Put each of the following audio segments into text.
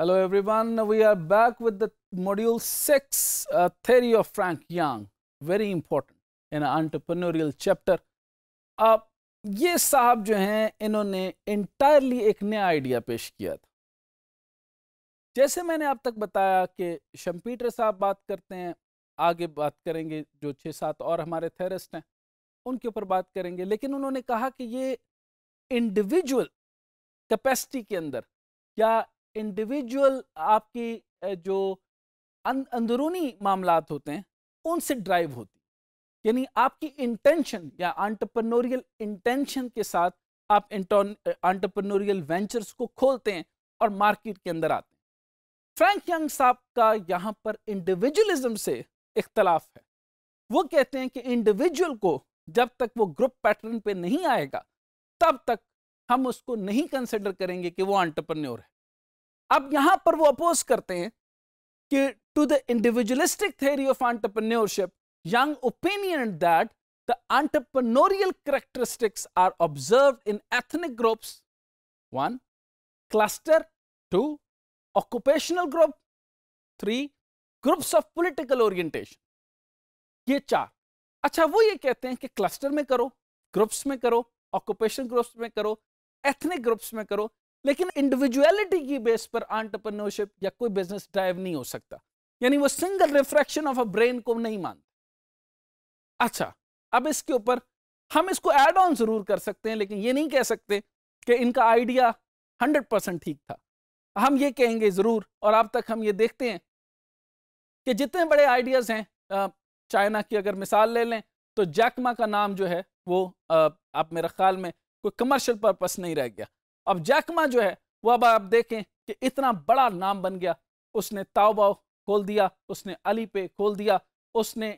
Hello everyone, we are back with the module 6 uh, theory of Frank Young, very important in entrepreneurial chapter. अब uh, ये साहब जो हैं इन्होंने entirely एक नया आइडिया पेश किया था जैसे मैंने आप तक बताया कि शम्पीटर साहब बात करते हैं आगे बात करेंगे जो छः सात और हमारे थेरेस्ट हैं उनके ऊपर बात करेंगे लेकिन उन्होंने कहा कि ये इंडिविजुअल कैपेसिटी के अंदर या इंडिविजुअल आपकी जो अं, अंदरूनी मामला होते हैं उनसे ड्राइव होती यानी आपकी इंटेंशन या एंटरप्रेन्योरियल इंटेंशन के साथ आप एंटरप्रेन्योरियल वेंचर्स को खोलते हैं और मार्केट के अंदर आते हैं फ्रैंक यंग साहब का यहाँ पर इंडिविजुअलिज्म से इख्तलाफ है वो कहते हैं कि इंडिविजुअल को जब तक वो ग्रुप पैटर्न पे नहीं आएगा तब तक हम उसको नहीं कंसिडर करेंगे कि वो एंटरप्रेन्योर है अब यहां पर वो अपोज करते हैं कि to the individualistic theory of entrepreneurship Young opinion that the entrepreneurial characteristics are observe in ethnic groups one cluster two occupational group three groups of political orientation ये चार अच्छा वो ये कहते हैं कि क्लस्टर में करो ग्रुप्स में करो ऑक्युपेशन ग्रुप्स में करो एथनिक ग्रुप्स में करो लेकिन इंडिविजुअलिटी की बेस पर आंट्रप्रनोरशिप या कोई बिजनेस ड्राइव नहीं हो सकता यानी वो single refraction of a brain को नहीं मानते अच्छा अब इसके ऊपर हम इसको एड ऑन जरूर कर सकते हैं लेकिन ये नहीं कह सकते कि इनका आइडिया हंड्रेड परसेंट ठीक था हम ये कहेंगे ज़रूर और अब तक हम ये देखते हैं कि जितने बड़े आइडियाज़ हैं चाइना की अगर मिसाल ले लें तो जैकमा का नाम जो है वो आप मेरे ख्याल में कोई कमर्शियल पर्पस नहीं रह गया अब जैकमा जो है वो अब आप देखें कि इतना बड़ा नाम बन गया उसने ताओबाओ खोल दिया उसने अली पे खोल दिया उसने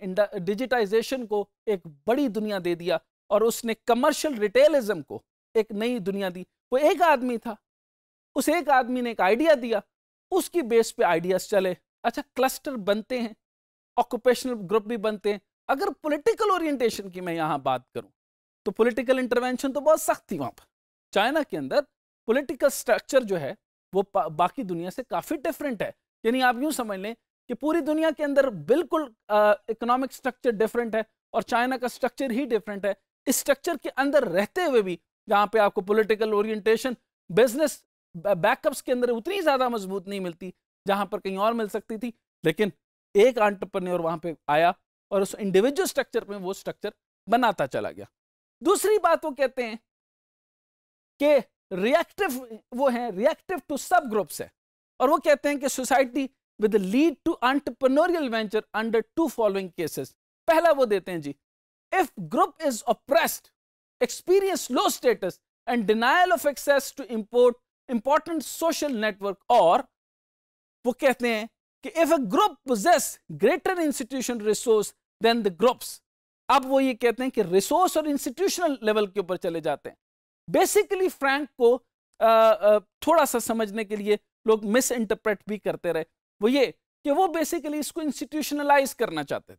डिजिटाइजेशन को एक बड़ी दुनिया दे दिया और उसने कमर्शियल रिटेलिज्म को एक नई दुनिया दी वो एक आदमी था उस एक आदमी ने एक आइडिया दिया उसकी बेस पे आइडियाज़ चले अच्छा क्लस्टर बनते हैं ऑक्यूपेशनल ग्रुप भी बनते हैं अगर पॉलिटिकल ओरिएंटेशन की मैं यहाँ बात करूँ तो पॉलिटिकल इंटरवेंशन तो बहुत सख्त थी वहाँ पर चाइना के अंदर पॉलिटिकल स्ट्रक्चर जो है वो बाकी दुनिया से काफ़ी डिफरेंट है यानी आप यूँ समझ लें कि पूरी दुनिया के अंदर बिल्कुल इकोनॉमिक स्ट्रक्चर डिफरेंट है और चाइना का स्ट्रक्चर ही डिफरेंट है इस स्ट्रक्चर के अंदर रहते हुए भी जहाँ पे आपको पॉलिटिकल ओरिएंटेशन बिजनेस बैकअप्स के अंदर उतनी ज़्यादा मजबूत नहीं मिलती जहाँ पर कहीं और मिल सकती थी लेकिन एक आंट्रप्रन्योर वहाँ पर आया और उस इंडिविजुअल स्ट्रक्चर में वो स्ट्रक्चर बनाता चला गया दूसरी बात वो कहते हैं कि रिएक्टिव वो हैं रिएक्टिव टू सब ग्रुप्स है और वो कहते हैं कि society with lead to entrepreneurial venture under to following cases पहला वो देते हैं जी if group is oppressed experience low status and denial of access to import important social network और वो कहते हैं कि if a group possess greater institution resource then the groups अब वो ये कहते हैं कि रिसोर्स और इंस्टीट्यूशनल लेवल के ऊपर चले जाते हैं बेसिकली फ्रैंक को थोड़ा सा समझने के लिए लोग मिस इंटरप्रेट भी करते रहे वो ये कि वो बेसिकली इसको इंस्टीट्यूशनलाइज करना चाहते थे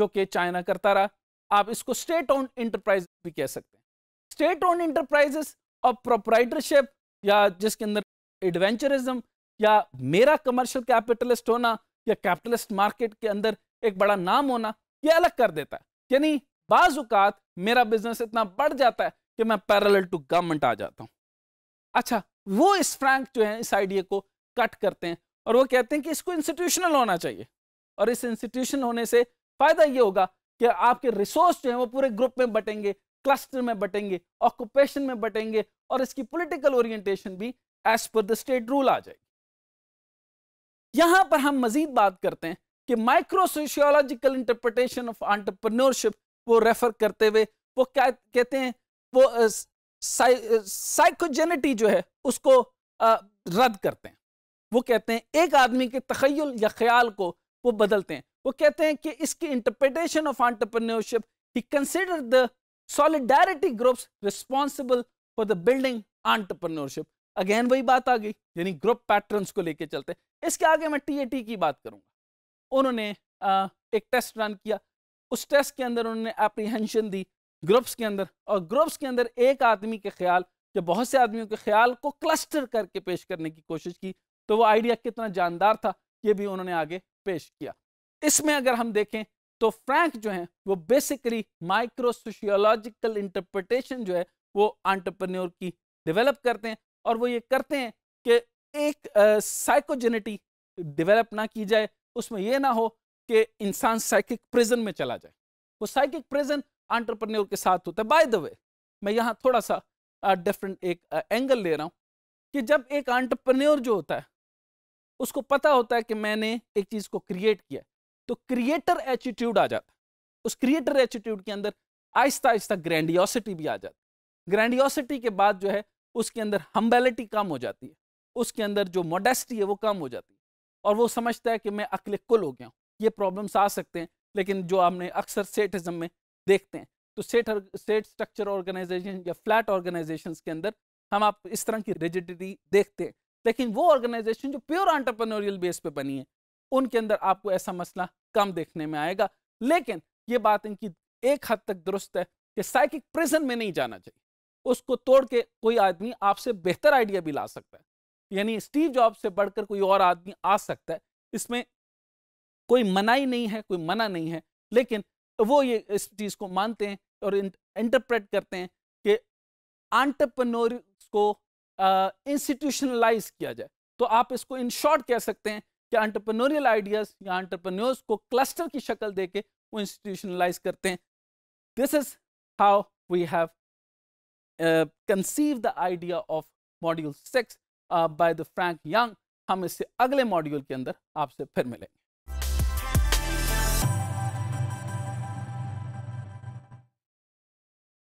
जो कि चाइना करता रहा आप इसको स्टेट ओन इंटरप्राइज भी कह सकते हैं स्टेट ओन इंटरप्राइजेस और प्रोपराइटरशिप या जिसके अंदर एडवेंचरिज्म या मेरा कमर्शियल कैपिटलिस्ट होना या कैपिटलिस्ट मार्केट के अंदर एक बड़ा नाम होना ये अलग कर देता है यानी बाजुकात मेरा बिजनेस इतना बढ़ जाता है कि मैं पैरल टू गवर्नमेंट आ जाता हूं अच्छा वो इस फ्रैंक जो है इस आइडिया को कट करते हैं और वो कहते हैं कि इसको इंस्टीट्यूशनल होना चाहिए और इस इंस्टीट्यूशन होने से फ़ायदा ये होगा कि आपके रिसोर्स जो है वो पूरे ग्रुप में बटेंगे क्लस्टर में बटेंगे ऑक्यूपेशन में बटेंगे और इसकी पॉलिटिकल ओरिएंटेशन भी as per the state rule आ जाएगी यहां पर हम मजीद बात करते हैं कि micro sociological interpretation of entrepreneurship वो रेफर करते हुए वो क्या कहते हैं वो साइकोजेनिटी जो है उसको रद्द करते हैं वो कहते हैं एक आदमी के तखयल या ख्याल को वो बदलते हैं वो कहते हैं कि इसकी इंटरप्रिटेशन ऑफ आंट्रप्रनरशिप ही consider the solidarity groups responsible for the building entrepreneurship again वही बात आ गई यानी ग्रुप पैटर्न्स को लेके चलते हैं इसके आगे मैं टी की बात करूंगा उन्होंने एक टेस्ट रन किया उस टेस्ट के अंदर उन्होंने एप्रीहेंशन दी ग्रुप्स के अंदर और ग्रुप्स के अंदर एक आदमी के ख्याल या बहुत से आदमियों के ख्याल को क्लस्टर करके पेश करने की कोशिश की तो वो आइडिया कितना जानदार था ये भी उन्होंने आगे पेश किया इसमें अगर हम देखें तो फ्रैंक जो है वो बेसिकली माइक्रो सोशियोलॉजिकल इंटरप्रटेशन जो है वो आंट्रप्रन्योर की डेवलप करते हैं और वो ये करते हैं कि एक साइकोजेनिटी डेवलप ना की जाए उसमें यह ना हो कि इंसान साइकिक प्रिजन में चला जाए वो साइकिक प्रिजन आंट्रप्रन्योर के साथ होता है बाय द वे मैं यहाँ थोड़ा सा डिफरेंट एक एंगल ले रहा हूँ कि जब एक आंट्रप्रन्योर जो होता है उसको पता होता है कि मैंने एक चीज़ को क्रिएट किया तो क्रिएटर एटीट्यूड आ जाता है उस क्रिएटर एटीट्यूड के अंदर आहिस्ता आहिस्ता ग्रैंडियोसिटी भी आ जाती है ग्रैंडियोसिटी के बाद जो है उसके अंदर हम्बेलिटी कम हो जाती है उसके अंदर जो मोडेस्टी है वो कम हो जाती है और वो समझता है कि मैं अकले कुल हो गया हूँ ये प्रॉब्लम्स आ सकते हैं लेकिन जो आपने अक्सर सेटिज्म में देखते हैं तो सेट सेट स्ट्रक्चर ऑर्गेनाइजेशन या फ्लैट ऑर्गेनाइजेशन के अंदर हम आप इस तरह की रिजिडिटी देखते हैं लेकिन वो ऑर्गेनाइजेशन जो प्योर एंटरप्रेन्योरियल बेस पे बनी है उनके अंदर आपको ऐसा मसला कम देखने में आएगा लेकिन ये बात इनकी एक हद तक दुरुस्त है कि साइकिक प्रिजन में नहीं जाना चाहिए उसको तोड़ के कोई आदमी आपसे बेहतर आइडिया भी ला सकता है यानी स्टीव जॉब से बढ़कर कोई और आदमी आ सकता है इसमें कोई मनाई नहीं है कोई मना नहीं है लेकिन तो वो ये इस चीज़ को मानते हैं और इंटरप्रेट करते हैं कि आंटरप्रनोर को इंस्टीट्यूशनलाइज किया जाए तो आप इसको इन शॉर्ट कह सकते हैं कि आंट्रप्रनोरियल आइडियाज़ या आंट्रप्रनोर्स को क्लस्टर की शक्ल दे के वो इंस्टीट्यूशनलाइज करते हैं this is how we have conceive the idea of module six by the Frank Young हम इससे अगले मॉड्यूल के अंदर आपसे फिर मिलेंगे